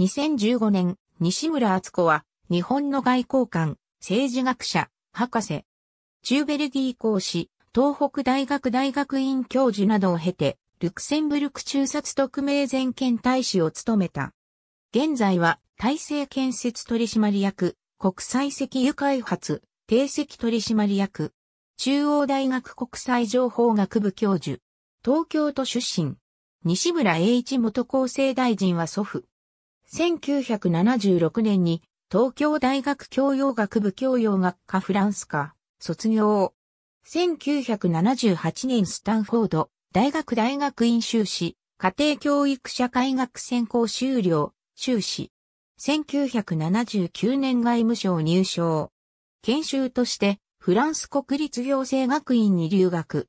2015年、西村敦子は、日本の外交官、政治学者、博士、中ベルギー講師、東北大学大学院教授などを経て、ルクセンブルク中殺特命全権大使を務めた。現在は、体制建設取締役、国際石油開発、定石取締役、中央大学国際情報学部教授、東京都出身、西村栄一元厚生大臣は祖父、1976年に東京大学教養学部教養学科フランス科卒業。1978年スタンフォード大学大学院修士家庭教育社会学専攻修了修士。1979年外務省入省。研修としてフランス国立行政学院に留学。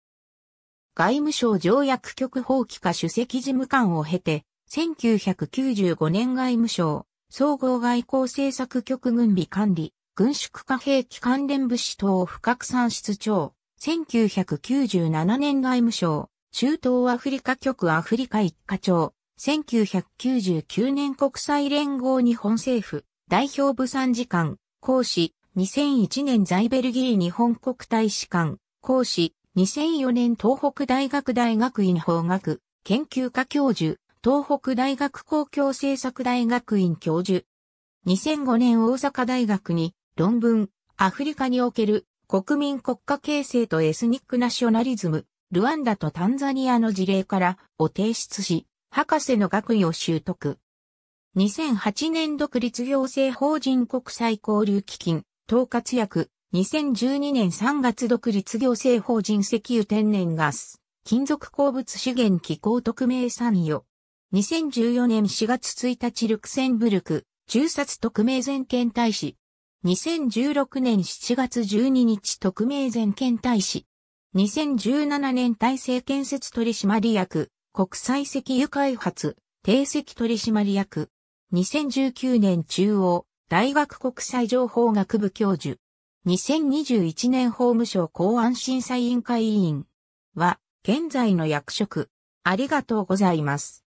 外務省条約局法規課主席事務官を経て、1995年外務省、総合外交政策局軍備管理、軍縮化兵器関連物資等不拡散室長、1997年外務省、中東アフリカ局アフリカ一課長、1999年国際連合日本政府、代表部参事官、講師、2001年在ベルギー日本国大使館、講師、2004年東北大学大学院法学、研究科教授、東北大学公共政策大学院教授。2005年大阪大学に論文、アフリカにおける国民国家形成とエスニックナショナリズム、ルワンダとタンザニアの事例からを提出し、博士の学位を習得。2008年独立行政法人国際交流基金、統括役、2012年3月独立行政法人石油天然ガス、金属鉱物資源機構特命参与、2014年4月1日ルクセンブルク、中殺特命全権大使。2016年7月12日特命全権大使。2017年体制建設取締役、国際石油開発、定石取締役。2019年中央、大学国際情報学部教授。2021年法務省公安審査委員会委員は、現在の役職。ありがとうございます。